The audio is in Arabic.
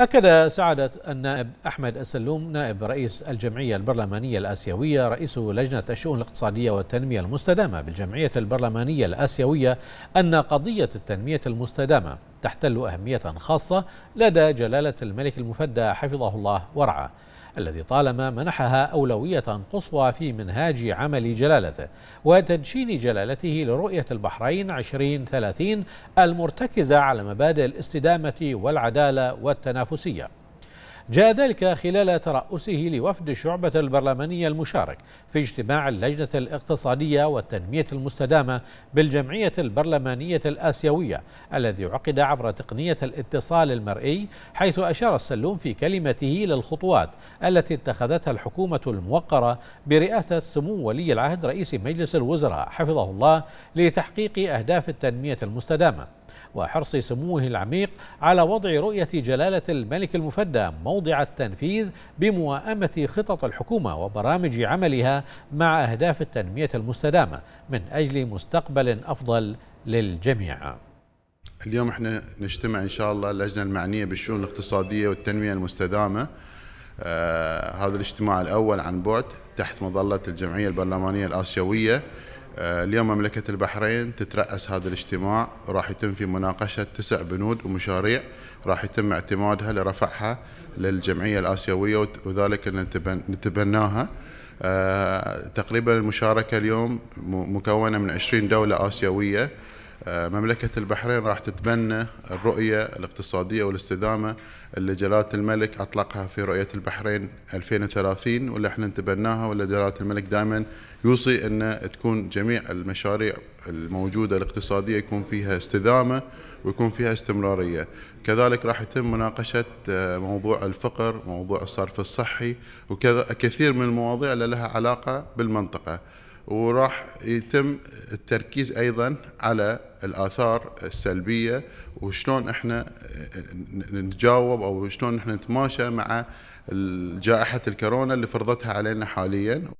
أكد سعادة النائب أحمد السلوم نائب رئيس الجمعية البرلمانية الآسيوية رئيس لجنة الشؤون الاقتصادية والتنمية المستدامة بالجمعية البرلمانية الآسيوية أن قضية التنمية المستدامة تحتل أهمية خاصة لدى جلالة الملك المفدى حفظه الله ورعاه الذي طالما منحها أولوية قصوى في منهاج عمل جلالته وتدشين جلالته لرؤية البحرين 2030 المرتكزة على مبادئ الاستدامة والعدالة والتنافسية جاء ذلك خلال ترأسه لوفد الشعبة البرلمانية المشارك في اجتماع اللجنة الاقتصادية والتنمية المستدامة بالجمعية البرلمانية الآسيوية الذي عقد عبر تقنية الاتصال المرئي حيث أشار السلوم في كلمته للخطوات التي اتخذتها الحكومة الموقرة برئاسة سمو ولي العهد رئيس مجلس الوزراء حفظه الله لتحقيق أهداف التنمية المستدامة وحرص سموه العميق على وضع رؤية جلالة الملك المفدى موضع التنفيذ بموائمة خطط الحكومة وبرامج عملها مع أهداف التنمية المستدامة من أجل مستقبل أفضل للجميع اليوم احنا نجتمع ان شاء الله اللجنه المعنيه بالشؤون الاقتصاديه والتنميه المستدامه آه هذا الاجتماع الاول عن بعد تحت مظله الجمعيه البرلمانيه الاسيويه آه، اليوم مملكة البحرين تترأس هذا الاجتماع وراح يتم في مناقشة تسع بنود ومشاريع راح يتم اعتمادها لرفعها للجمعية الآسيوية وذلك نتبناها آه، تقريبا المشاركة اليوم مكونة من 20 دولة آسيوية آه، مملكة البحرين راح تتبنى الرؤية الاقتصادية والاستدامة اللي جلالة الملك أطلقها في رؤية البحرين 2030 واللي احنا نتبناها واللي جلالة الملك دائما يوصي أن تكون جميع المشاريع الموجودة الاقتصادية يكون فيها استدامة ويكون فيها استمرارية كذلك راح يتم مناقشة آه، موضوع الفقر موضوع الصرف الصحي وكذا كثير من المواضيع اللي لها علاقة بالمنطقة وراح يتم التركيز ايضا على الاثار السلبيه وشلون احنا نتجاوب او شلون احنا نتماشى مع جائحه الكورونا اللي فرضتها علينا حاليا